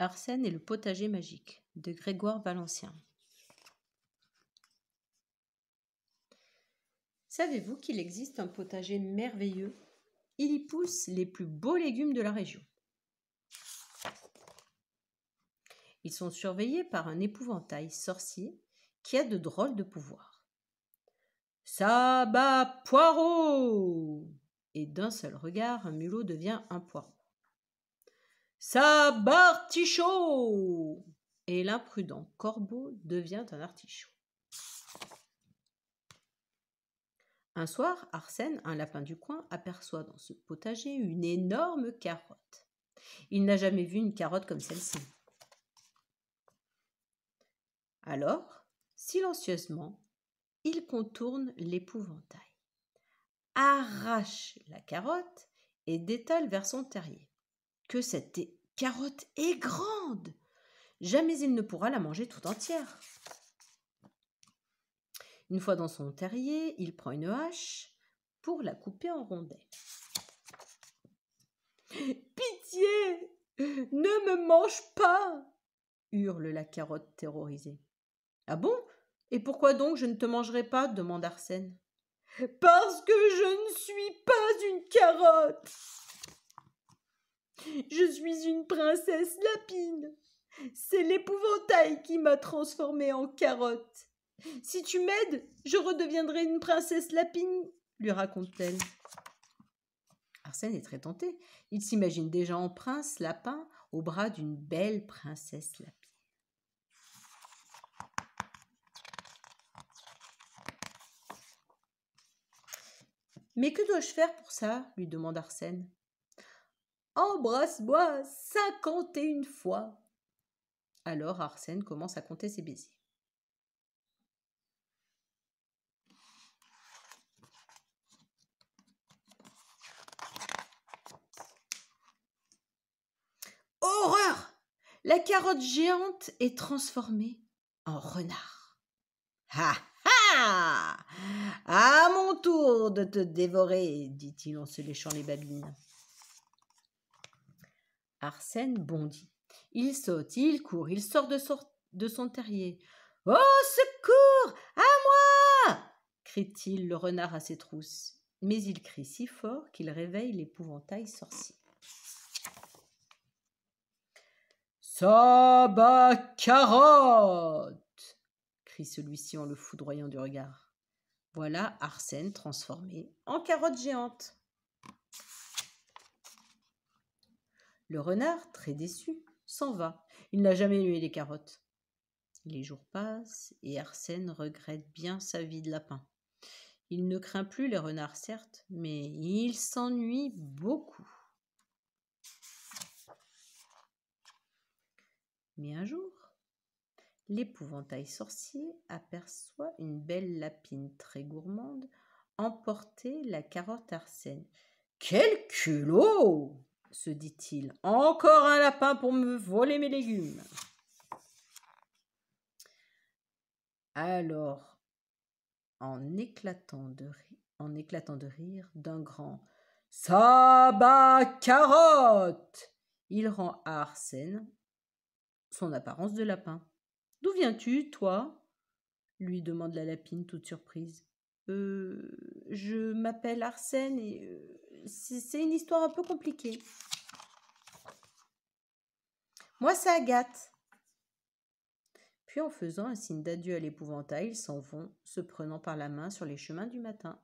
Arsène et le potager magique de Grégoire Valencien. Savez-vous qu'il existe un potager merveilleux Il y pousse les plus beaux légumes de la région. Ils sont surveillés par un épouvantail sorcier qui a de drôles de pouvoirs. Ça bat poireau Et d'un seul regard, un mulot devient un poireau. Ça artichaut, Et l'imprudent corbeau devient un artichaut. Un soir, Arsène, un lapin du coin, aperçoit dans ce potager une énorme carotte. Il n'a jamais vu une carotte comme celle-ci. Alors, silencieusement, il contourne l'épouvantail, arrache la carotte et détale vers son terrier que cette carotte est grande. Jamais il ne pourra la manger tout entière. Une fois dans son terrier, il prend une hache pour la couper en rondelles. Pitié Ne me mange pas hurle la carotte terrorisée. Ah bon Et pourquoi donc je ne te mangerai pas demande Arsène. Parce que je ne suis pas une carotte je suis une princesse lapine. C'est l'épouvantail qui m'a transformée en carotte. Si tu m'aides, je redeviendrai une princesse lapine, lui raconte-t-elle. Arsène est très tenté. Il s'imagine déjà en prince lapin au bras d'une belle princesse lapine. Mais que dois-je faire pour ça lui demande Arsène. Embrasse-moi cinquante et une fois. Alors Arsène commence à compter ses baisers. Horreur La carotte géante est transformée en renard. Ha ha À mon tour de te dévorer, dit-il en se léchant les babines. Arsène bondit. Il saute, il court, il sort de, son terrier. Oh secours À moi crie-t-il le renard à ses trousses. Mais il crie si fort qu'il réveille l'épouvantail sorcier. Sabacarotte carotte crie celui-ci en le foudroyant du regard. Voilà Arsène transformé en carotte géante. Le renard, très déçu, s'en va. Il n'a jamais lué les carottes. Les jours passent et Arsène regrette bien sa vie de lapin. Il ne craint plus les renards, certes, mais il s'ennuie beaucoup. Mais un jour, l'épouvantail sorcier aperçoit une belle lapine très gourmande emporter la carotte Arsène. Quel culot se dit-il. Encore un lapin pour me voler mes légumes. Alors, en éclatant de rire, en éclatant de rire d'un grand Sabat carotte il rend à Arsène son apparence de lapin. D'où viens-tu, toi lui demande la lapine toute surprise. Euh, je m'appelle Arsène et euh, c'est une histoire un peu compliquée. Moi, c'est Agathe. Puis en faisant un signe d'adieu à l'épouvantail, ils s'en vont, se prenant par la main sur les chemins du matin.